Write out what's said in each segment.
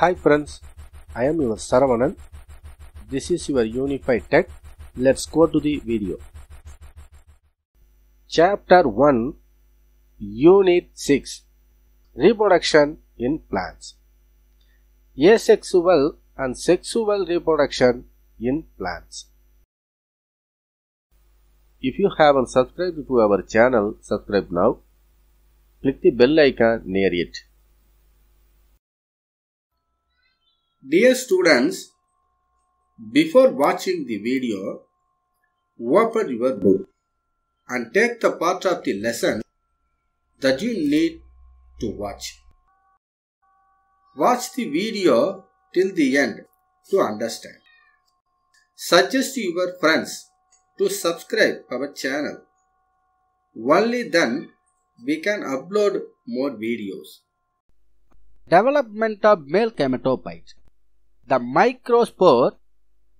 Hi friends, I am your Saravanan. This is your Unified Tech. Let's go to the video. Chapter 1 Unit 6 Reproduction in Plants Asexual and Sexual Reproduction in Plants If you haven't subscribed to our channel, subscribe now. Click the bell icon near it. Dear students, before watching the video, open your book and take the part of the lesson that you need to watch. Watch the video till the end to understand. Suggest your friends to subscribe our channel. Only then we can upload more videos. Development of male gametophytes the microspore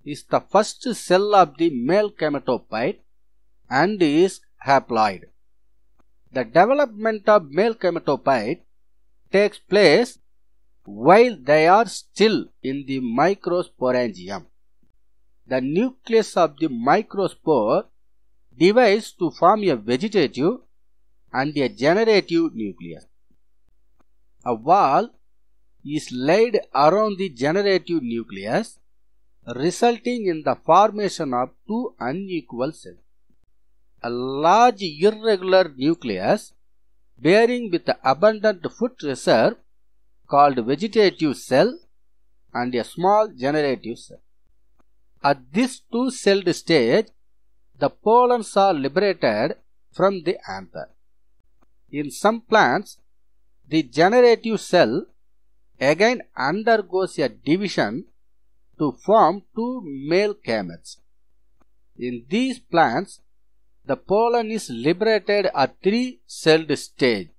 is the first cell of the male gametophyte and is haploid. The development of male gametophyte takes place while they are still in the microsporangium. The nucleus of the microspore divides to form a vegetative and a generative nucleus. A wall is laid around the generative nucleus resulting in the formation of two unequal cells. A large irregular nucleus bearing with abundant food reserve called vegetative cell and a small generative cell. At this two-celled stage, the pollens are liberated from the anther. In some plants, the generative cell again undergoes a division to form two male gametes. In these plants, the pollen is liberated at three-celled stage.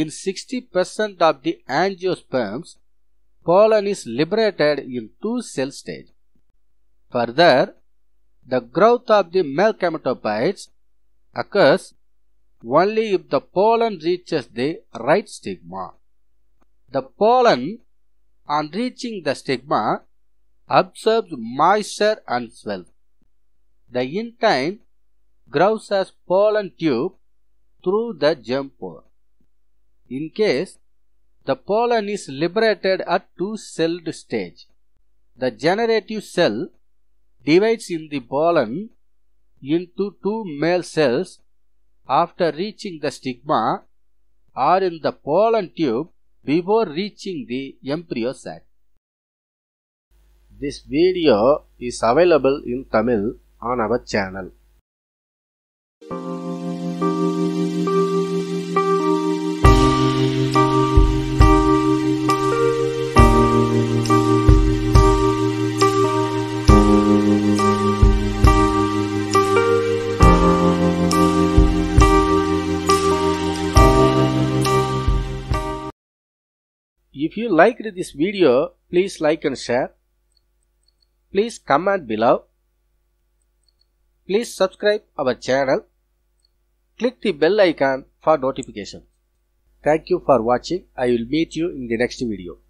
In 60% of the angiosperms, pollen is liberated in two-cell stage. Further, the growth of the male gametophytes occurs only if the pollen reaches the right stigma. The pollen, on reaching the stigma, absorbs moisture and swells. The intine grows as pollen tube through the germ pore. In case the pollen is liberated at two-celled stage, the generative cell divides in the pollen into two male cells after reaching the stigma or in the pollen tube before reaching the embryo sac. This video is available in Tamil on our channel. If you liked this video, please like and share. Please comment below. Please subscribe our channel. Click the bell icon for notification. Thank you for watching. I will meet you in the next video.